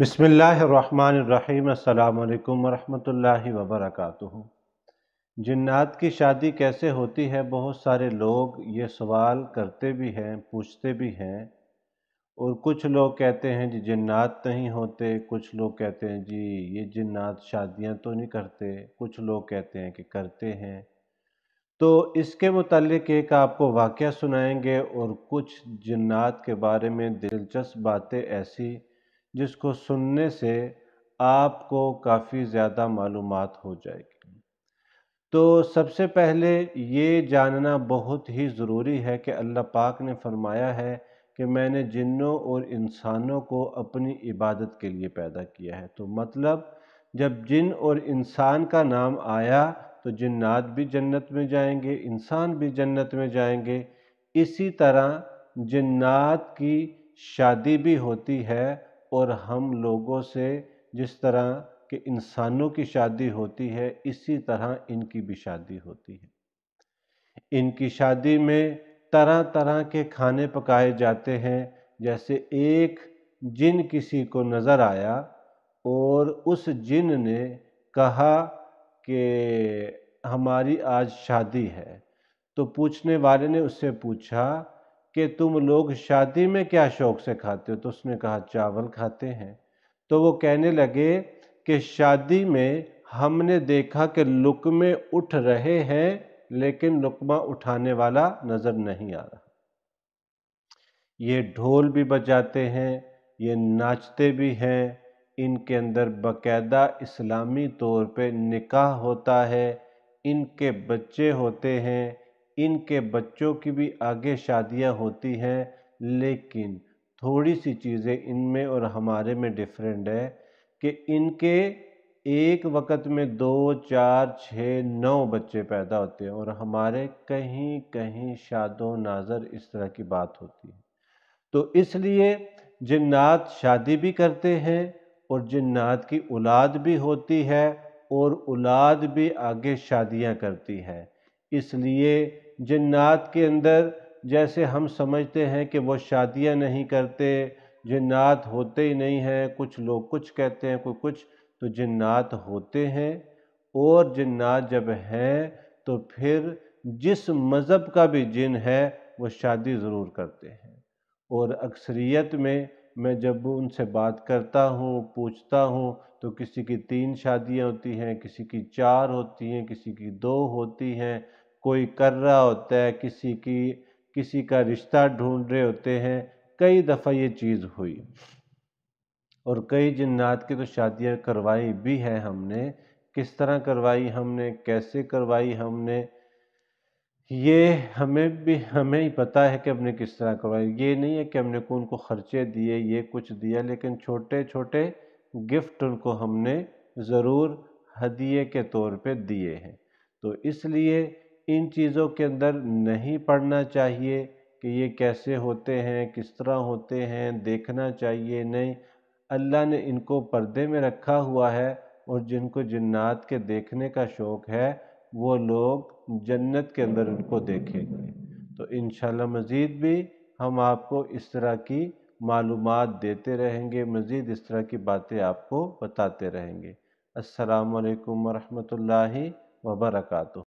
बसमीम् अल्लाम वरहमतुल्लाहि वबरकातुहु जिन्नात की शादी कैसे होती है बहुत सारे लोग ये सवाल करते भी हैं पूछते भी हैं और कुछ लोग कहते हैं जी जिन्नात नहीं होते कुछ लोग कहते हैं जी ये जिन्नात शादियां तो नहीं करते कुछ लोग कहते हैं कि करते हैं तो इसके मतलब एक आपको वाक़ सुनाएंगे और कुछ जिन्नात के बारे में दिलचस्प बातें ऐसी जिसको सुनने से आपको काफ़ी ज़्यादा मालूम हो जाएगी तो सबसे पहले ये जानना बहुत ही ज़रूरी है कि अल्लाह पाक ने फरमाया है कि मैंने जिन्नों और इंसानों को अपनी इबादत के लिए पैदा किया है तो मतलब जब जिन और इंसान का नाम आया तो जिन्नात भी जन्नत में जाएंगे इंसान भी जन्नत में जाएंगे इसी तरह जिन्नात की शादी भी होती है और हम लोगों से जिस तरह के इंसानों की शादी होती है इसी तरह इनकी भी शादी होती है इनकी शादी में तरह तरह के खाने पकाए जाते हैं जैसे एक जिन किसी को नज़र आया और उस जिन ने कहा कि हमारी आज शादी है तो पूछने वाले ने उससे पूछा कि तुम लोग शादी में क्या शौक से खाते हो तो उसने कहा चावल खाते हैं तो वो कहने लगे कि शादी में हमने देखा कि लुकमे उठ रहे हैं लेकिन लुकमा उठाने वाला नज़र नहीं आ रहा ये ढोल भी बजाते हैं ये नाचते भी हैं इनके अंदर बकायदा इस्लामी तौर पे निकाह होता है इनके बच्चे होते हैं इनके बच्चों की भी आगे शादियां होती हैं लेकिन थोड़ी सी चीज़ें इनमें और हमारे में डिफरेंट है कि इनके एक वक्त में दो चार छः नौ बच्चे पैदा होते हैं और हमारे कहीं कहीं शादो नाजर इस तरह की बात होती है तो इसलिए जिन्नात शादी भी करते हैं और जिन्नात की औलाद भी होती है और औलाद भी आगे शादियां करती है इसलिए जन्नात के अंदर जैसे हम समझते हैं कि वो शादियां नहीं करते जन्नात होते ही नहीं हैं कुछ लोग कुछ कहते हैं कोई कुछ तो जन्नात होते हैं और जन्नात जब हैं तो फिर जिस मज़हब का भी जिन है वो शादी ज़रूर करते हैं और अक्सरियत में मैं जब उनसे बात करता हूँ पूछता हूँ तो किसी की तीन शादियाँ होती हैं किसी की चार होती हैं किसी की दो होती हैं कोई कर रहा होता है किसी की किसी का रिश्ता ढूंढ रहे होते हैं कई दफ़ा ये चीज़ हुई और कई जन्नात की तो शादियाँ करवाई भी हैं हमने किस तरह करवाई हमने कैसे करवाई हमने ये हमें भी हमें ही पता है कि हमने किस तरह करवाई ये नहीं है कि हमने को उनको खर्चे दिए ये कुछ दिया लेकिन छोटे छोटे गिफ्ट उनको हमने ज़रूर हदिए के तौर पे दिए हैं तो इसलिए इन चीज़ों के अंदर नहीं पढ़ना चाहिए कि ये कैसे होते हैं किस तरह होते हैं देखना चाहिए नहीं अल्लाह ने इनको पर्दे में रखा हुआ है और जिनको जन्नात के देखने का शौक़ है वो लोग जन्नत के अंदर उनको देखेंगे तो इन मज़ीद भी हम आपको इस तरह की मालूम देते रहेंगे मज़ीद इस तरह की बातें आपको बताते रहेंगे असलकम वरहमल वबरकू